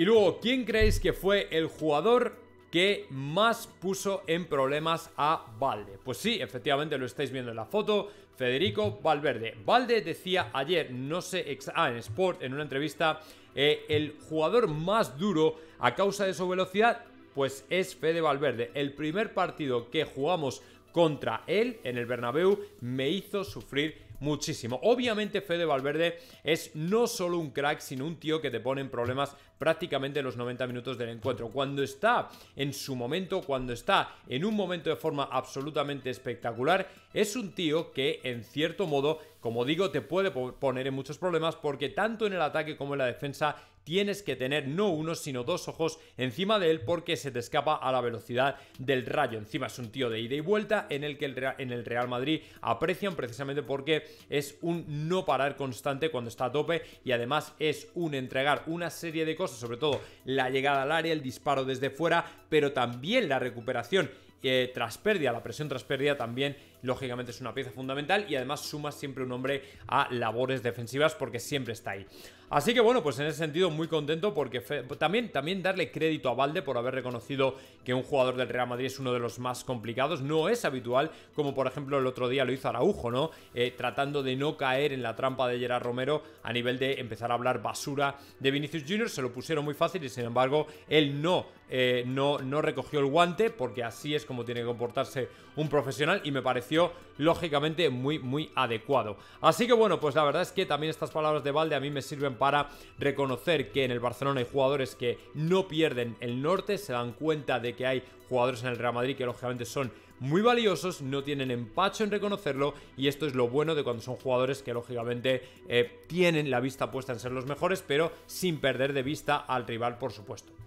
Y luego, ¿quién creéis que fue el jugador que más puso en problemas a Valde? Pues sí, efectivamente lo estáis viendo en la foto, Federico Valverde. Valde decía ayer, no sé, ah, en Sport, en una entrevista, eh, el jugador más duro a causa de su velocidad, pues es Fede Valverde. El primer partido que jugamos contra él en el Bernabéu me hizo sufrir muchísimo. Obviamente Fede Valverde es no solo un crack, sino un tío que te pone en problemas prácticamente los 90 minutos del encuentro. Cuando está en su momento, cuando está en un momento de forma absolutamente espectacular, es un tío que en cierto modo, como digo, te puede poner en muchos problemas porque tanto en el ataque como en la defensa tienes que tener no uno, sino dos ojos encima de él porque se te escapa a la velocidad del rayo. Encima es un tío de ida y vuelta en el que el en el Real Madrid aprecian precisamente porque es un no parar constante cuando está a tope y además es un entregar una serie de cosas, sobre todo la llegada al área, el disparo desde fuera, pero también la recuperación eh, tras pérdida, la presión tras pérdida también, lógicamente, es una pieza fundamental y además suma siempre un hombre a labores defensivas porque siempre está ahí. Así que bueno, pues en ese sentido muy contento porque también, también darle crédito a Valde por haber reconocido que un jugador del Real Madrid es uno de los más complicados. No es habitual, como por ejemplo el otro día lo hizo Araujo, ¿no? Eh, tratando de no caer en la trampa de Gerard Romero a nivel de empezar a hablar basura de Vinicius Jr. Se lo pusieron muy fácil y sin embargo él no eh, no, no recogió el guante, porque así es como tiene que comportarse un profesional y me pareció lógicamente muy, muy adecuado. Así que bueno, pues la verdad es que también estas palabras de Balde a mí me sirven para reconocer que en el Barcelona hay jugadores que no pierden el norte, se dan cuenta de que hay jugadores en el Real Madrid que lógicamente son muy valiosos, no tienen empacho en reconocerlo y esto es lo bueno de cuando son jugadores que lógicamente eh, tienen la vista puesta en ser los mejores, pero sin perder de vista al rival, por supuesto.